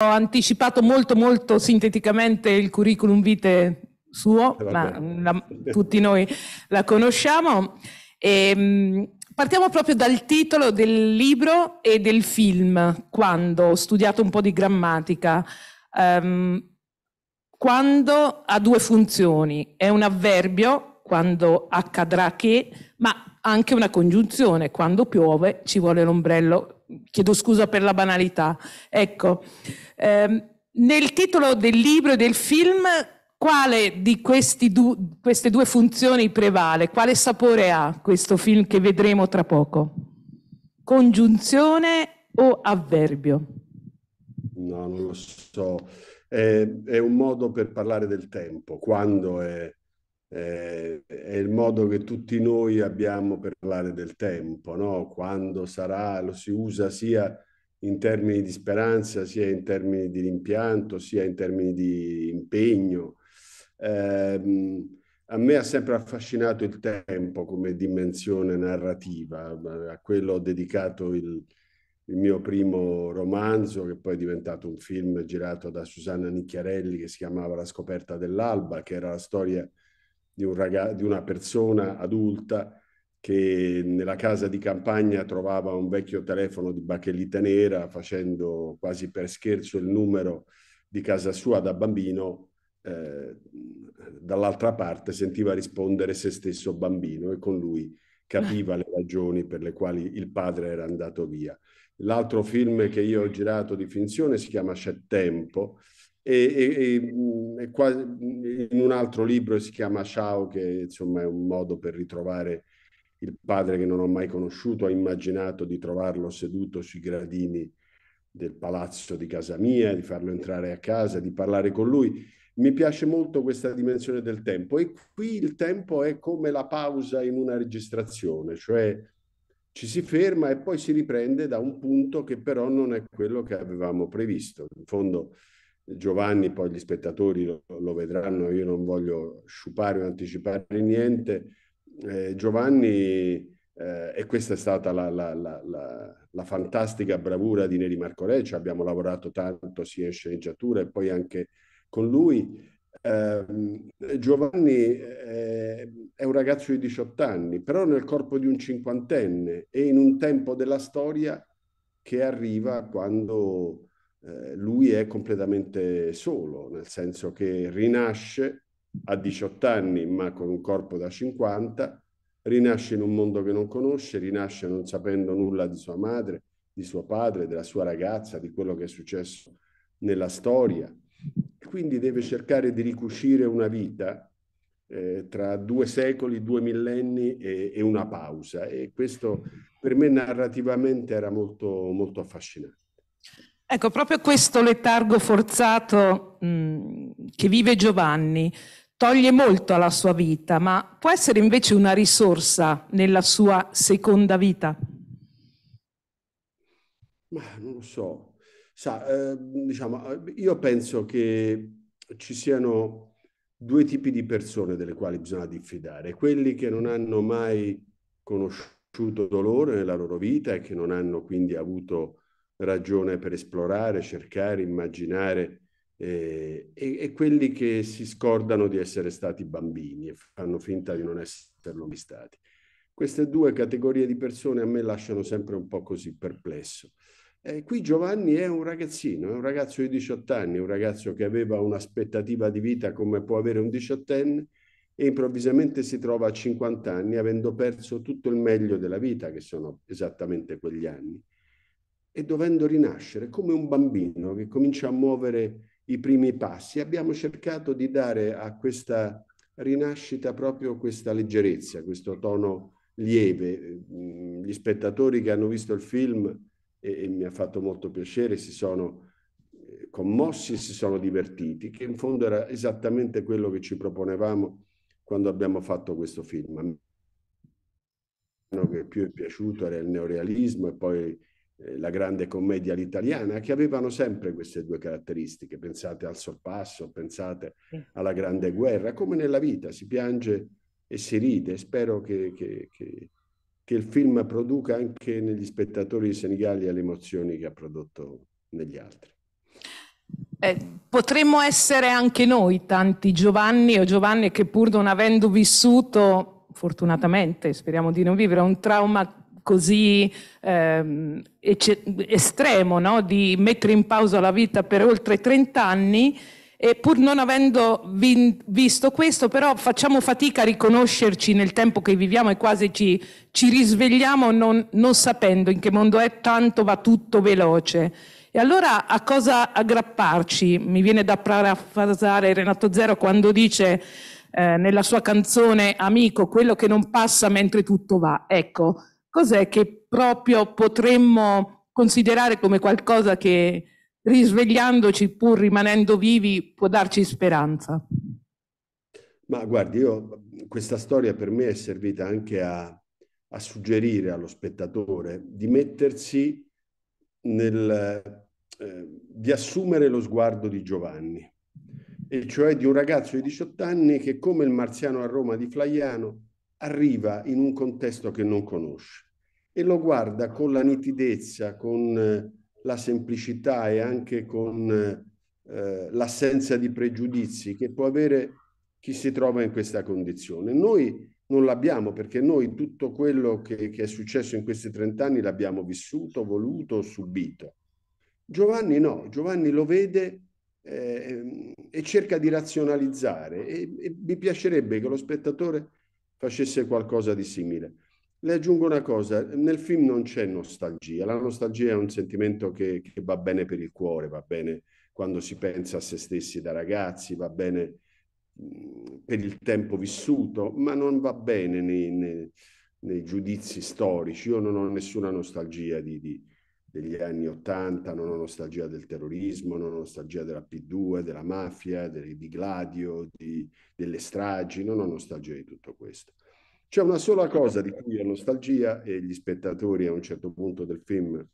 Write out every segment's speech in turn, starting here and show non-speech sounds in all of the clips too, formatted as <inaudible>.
Ho anticipato molto molto sinteticamente il curriculum vitae suo, eh, ma la, tutti noi la conosciamo. E, ehm, partiamo proprio dal titolo del libro e del film, quando ho studiato un po' di grammatica. Um, quando ha due funzioni, è un avverbio, quando accadrà che, ma anche una congiunzione, quando piove ci vuole l'ombrello chiedo scusa per la banalità. Ecco, ehm, nel titolo del libro e del film quale di du, queste due funzioni prevale? Quale sapore ha questo film che vedremo tra poco? Congiunzione o avverbio? No, non lo so. È, è un modo per parlare del tempo, quando è, eh, è il modo che tutti noi abbiamo per parlare del tempo, no? quando sarà, lo si usa sia in termini di speranza, sia in termini di rimpianto, sia in termini di impegno. Eh, a me ha sempre affascinato il tempo come dimensione narrativa, a quello ho dedicato il, il mio primo romanzo, che poi è diventato un film girato da Susanna Nicchiarelli, che si chiamava La scoperta dell'alba, che era la storia di, un ragaz- di una persona adulta che nella casa di campagna trovava un vecchio telefono di bacchellita nera facendo quasi per scherzo il numero di casa sua da bambino, eh, dall'altra parte sentiva rispondere se stesso bambino e con lui capiva le ragioni per le quali il padre era andato via. L'altro film che io ho girato di finzione si chiama C'è tempo, e, e, e quasi, in un altro libro si chiama Ciao, che insomma è un modo per ritrovare il padre che non ho mai conosciuto, ho immaginato di trovarlo seduto sui gradini del palazzo di casa mia, di farlo entrare a casa, di parlare con lui. Mi piace molto questa dimensione del tempo e qui il tempo è come la pausa in una registrazione, cioè ci si ferma e poi si riprende da un punto che però non è quello che avevamo previsto. In fondo Giovanni, poi gli spettatori lo, lo vedranno, io non voglio sciupare o anticipare niente. Eh, Giovanni, eh, e questa è stata la, la, la, la, fantastica bravura di Neri Marco Re, abbiamo lavorato tanto sia in sceneggiatura e poi anche con lui. Ehm, eh, Giovanni è un ragazzo di 18 anni, però nel corpo di un cinquantenne e in un tempo della storia che arriva quando eh, lui è completamente solo, nel senso che rinasce a 18 anni ma con un corpo da 50, rinasce in un mondo che non conosce, rinasce non sapendo nulla di sua madre, di suo padre, della sua ragazza, di quello che è successo nella storia. Quindi deve cercare di ricucire una vita eh, tra due secoli, due millenni e, e, una pausa. E questo per me narrativamente era molto, molto affascinante. Ecco, proprio questo letargo forzato mh, mm, che vive Giovanni toglie molto alla sua vita, ma può essere invece una risorsa nella sua seconda vita? Ma non lo so. Sa, ehm, diciamo, eh, diciamo, io penso che ci siano due tipi di persone delle quali bisogna diffidare, quelli che non hanno mai conosciuto dolore nella loro vita e che non hanno quindi avuto ragione per esplorare, cercare, immaginare eh, e, e, quelli che si scordano di essere stati bambini e fanno finta di non esserlo mai stati. Queste due categorie di persone a me lasciano sempre un po' così perplesso. Eh, qui Giovanni è un ragazzino, è un ragazzo di 18 anni, un ragazzo che aveva un'aspettativa di vita come può avere un diciottenne e improvvisamente si trova a 50 anni avendo perso tutto il meglio della vita, che sono esattamente quegli anni e dovendo rinascere come un bambino che comincia a muovere i primi passi. Abbiamo cercato di dare a questa rinascita proprio questa leggerezza, questo tono lieve. Mm, gli spettatori che hanno visto il film, e, e mi ha fatto molto piacere, si sono eh, commossi, e si sono divertiti, che in fondo era esattamente quello che ci proponevamo quando abbiamo fatto questo film. Che più è piaciuto era il neorealismo e poi eh, la grande commedia all'italiana, che avevano sempre queste due caratteristiche. Pensate al sorpasso, pensate alla grande guerra, come nella vita, si piange e si ride. Spero che, che, che, che il film produca anche negli spettatori di Senigallia le emozioni che ha prodotto negli altri. Eh, potremmo essere anche noi tanti Giovanni o Giovanni che pur non avendo vissuto, fortunatamente speriamo di non vivere, un trauma così ehm, estremo no? di mettere in pausa la vita per oltre 30 anni e pur non avendo vi visto questo però facciamo fatica a riconoscerci nel tempo che viviamo e quasi ci, ci risvegliamo non, non sapendo in che mondo è tanto va tutto veloce. E allora a cosa aggrapparci? Mi viene da parafrasare Renato Zero quando dice eh, nella sua canzone Amico, quello che non passa mentre tutto va. Ecco, cos'è che proprio potremmo considerare come qualcosa che risvegliandoci pur rimanendo vivi può darci speranza? Ma guardi, io, questa storia per me è servita anche a, a suggerire allo spettatore di mettersi nel, eh, di assumere lo sguardo di Giovanni, e cioè di un ragazzo di 18 anni che come il marziano a Roma di Flaiano arriva in un contesto che non conosce e lo guarda con la nitidezza, con eh, la semplicità e anche con eh, l'assenza di pregiudizi che può avere chi si trova in questa condizione. Noi non l'abbiamo perché noi tutto quello che, che è successo in questi 30 anni l'abbiamo vissuto, voluto, subito. Giovanni no, Giovanni lo vede eh, e cerca di razionalizzare e, e mi piacerebbe che lo spettatore facesse qualcosa di simile. Le aggiungo una cosa, nel film non c'è nostalgia, la nostalgia è un sentimento che, che, va bene per il cuore, va bene quando si pensa a se stessi da ragazzi, va bene per il tempo vissuto, ma non va bene nei, nei, nei giudizi storici. Io non ho nessuna nostalgia di, di degli anni Ottanta, non ho nostalgia del terrorismo, non ho nostalgia della P2, della mafia, del, di Gladio, di, delle stragi, non ho nostalgia di tutto questo. C'è una sola cosa di cui ho nostalgia e gli spettatori a un certo punto del film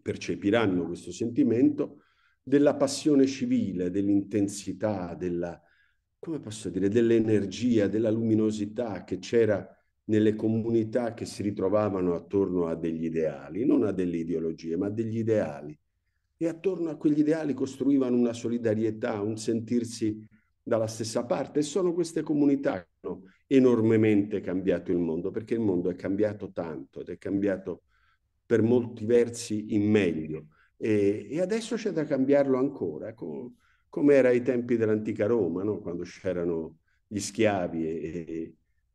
percepiranno questo sentimento della passione civile, dell'intensità, della, come posso dire, dell'energia, della luminosità che c'era nelle comunità che si ritrovavano attorno a degli ideali, non a delle ideologie, ma a degli ideali. E attorno a quegli ideali costruivano una solidarietà, un sentirsi dalla stessa parte. E sono queste comunità che hanno enormemente cambiato il mondo, perché il mondo è cambiato tanto ed è cambiato per molti versi in meglio. E, e adesso c'è da cambiarlo ancora, co- come era ai tempi dell'antica Roma, no? quando c'erano gli schiavi e,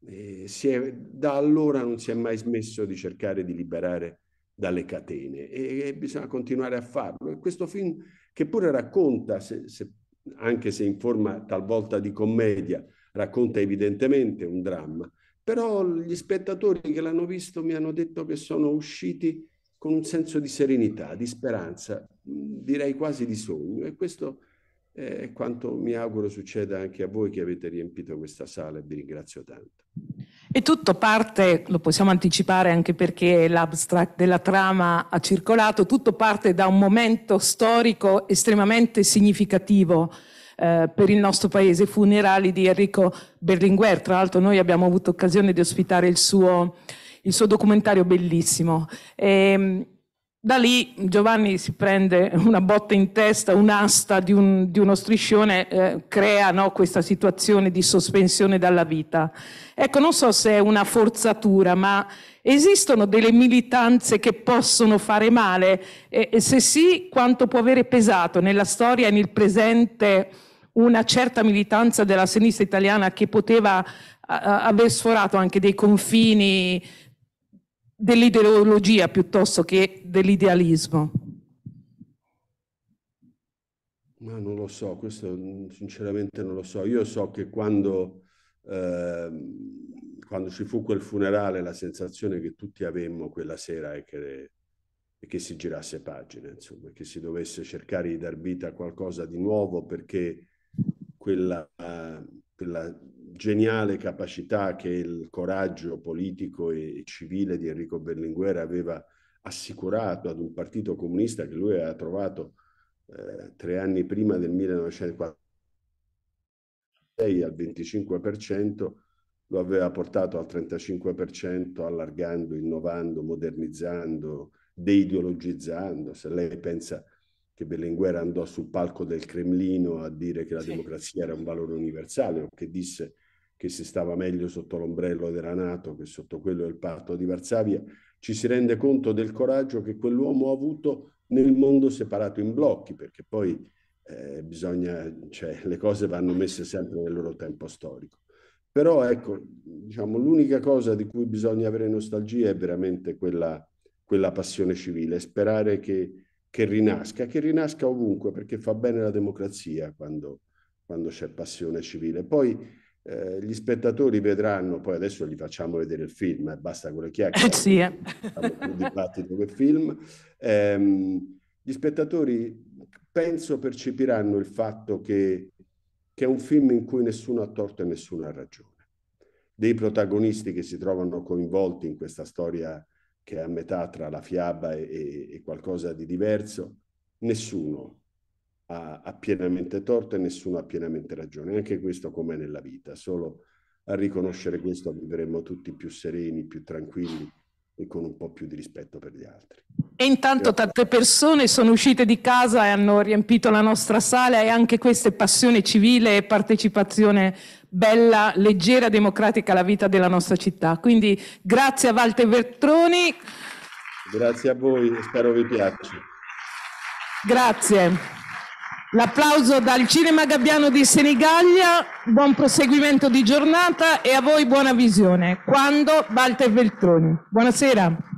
eh, è, da allora non si è mai smesso di cercare di liberare dalle catene e, e bisogna continuare a farlo. E questo film, che pure racconta, se, se, anche se in forma talvolta di commedia, racconta evidentemente un dramma, però gli spettatori che l'hanno visto mi hanno detto che sono usciti con un senso di serenità, di speranza, direi quasi di sogno e questo eh, quanto mi auguro succeda anche a voi che avete riempito questa sala e vi ringrazio tanto. E tutto parte, lo possiamo anticipare anche perché l'abstract della trama ha circolato, tutto parte da un momento storico estremamente significativo eh, per il nostro paese, i funerali di Enrico Berlinguer. Tra l'altro noi abbiamo avuto occasione di ospitare il suo, il suo documentario bellissimo. E, ehm, da lì Giovanni si prende una botta in testa, un'asta di, un, di uno striscione, eh, crea no, questa situazione di sospensione dalla vita. Ecco, non so se è una forzatura, ma esistono delle militanze che possono fare male? E, e se sì, quanto può avere pesato nella storia e nel presente una certa militanza della sinistra italiana che poteva a, a, aver sforato anche dei confini dell'ideologia piuttosto che dell'idealismo? Ma non lo so, questo sinceramente non lo so. Io so che quando, eh, quando ci fu quel funerale la sensazione che tutti avemmo quella sera è che, è che si girasse pagina, insomma, che si dovesse cercare di dar vita a qualcosa di nuovo perché quella, quella geniale capacità che il coraggio politico e, civile di Enrico Berlinguer aveva assicurato ad un partito comunista che lui aveva trovato eh, tre anni prima del 1946 al 25%, lo aveva portato al 35%, allargando, innovando, modernizzando, deideologizzando. Se lei pensa che Berlinguer andò sul palco del Cremlino a dire che la sì. democrazia era un valore universale o che disse che si stava meglio sotto l'ombrello della Nato che sotto quello del patto di Varsavia, ci si rende conto del coraggio che quell'uomo ha avuto nel mondo separato in blocchi, perché poi eh, bisogna, cioè, le cose vanno messe sempre nel loro tempo storico. Però ecco, diciamo, l'unica cosa di cui bisogna avere nostalgia è veramente quella, quella passione civile, sperare che, che, rinasca, che rinasca ovunque, perché fa bene la democrazia quando, quando c'è passione civile. Poi eh, gli spettatori vedranno, poi adesso gli facciamo vedere il film, eh, basta con le chiacchiere, <laughs> sì, eh. il dibattito del film, ehm, gli spettatori penso percepiranno il fatto che, che è un film in cui nessuno ha torto e nessuno ha ragione. Dei protagonisti che si trovano coinvolti in questa storia che è a metà tra la fiaba e, e, e qualcosa di diverso, nessuno ha, ha pienamente torto e nessuno ha pienamente ragione. Anche questo come nella vita, solo a riconoscere questo vivremo tutti più sereni, più tranquilli e con un po' più di rispetto per gli altri. E intanto tante persone sono uscite di casa e hanno riempito la nostra sala e anche questa è passione civile e partecipazione bella, leggera, democratica alla vita della nostra città. Quindi grazie a Walter Vertroni. Grazie a voi, spero vi piaccia. Grazie. L'applauso dal Cinema Gabbiano di Senigallia, buon proseguimento di giornata e a voi buona visione. Quando Walter Veltroni. Buonasera.